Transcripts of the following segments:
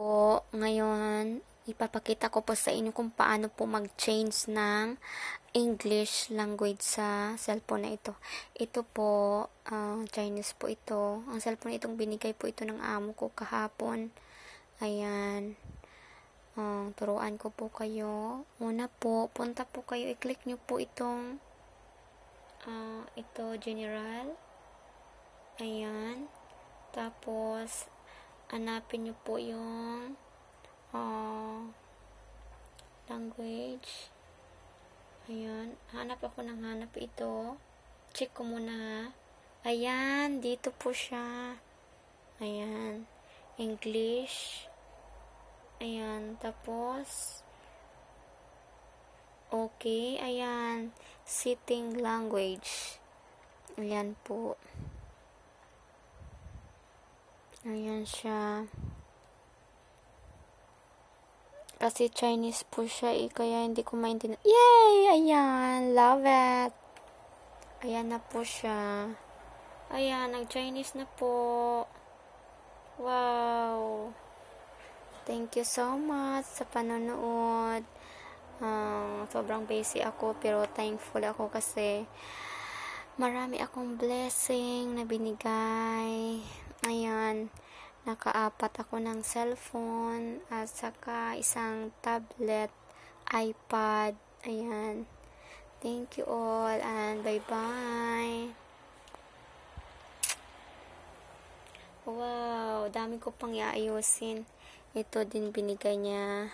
po, ngayon, ipapakita ko po sa inyo kung paano po mag-change ng English language sa cellphone na ito. Ito po, uh, Chinese po ito. Ang cellphone itong binigay po ito ng amo ko kahapon. Ayan. Uh, turuan ko po kayo. Una po, punta po kayo. I-click nyo po itong uh, ito, general. Ayan. Tapos, hanapin nyo po yung uh, language. ayun, Hanap ako ng hanap ito. Check ko muna ha. Ayan. Dito po siya. Ayan. English. Ayan. Tapos, okay. Ayan. Sitting language. Ayan po. Ayan siya. Kasi Chinese po siya eh, kaya hindi ko maintindihan. Yay! Ayan! Love it! Ayan na po siya. Ayan, nag-Chinese na po. Wow! Thank you so much sa panonood. Um, sobrang busy ako pero thankful ako kasi marami akong blessing na binigay. Nakaapat ako ng cellphone at saka isang tablet, iPad. Ayan. Thank you all and bye-bye. Wow, dami ko pang iayusin. Ito din binigay niya.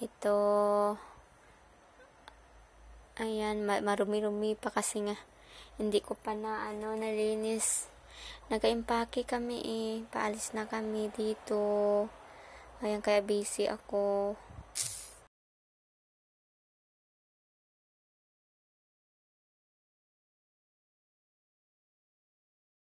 Ito. Ayan, marumi-rumi pa kasi nga. Hindi ko pa na ano, nalinis. Nagaimpake kami eh. Paalis na kami dito. Ayan, kaya busy ako.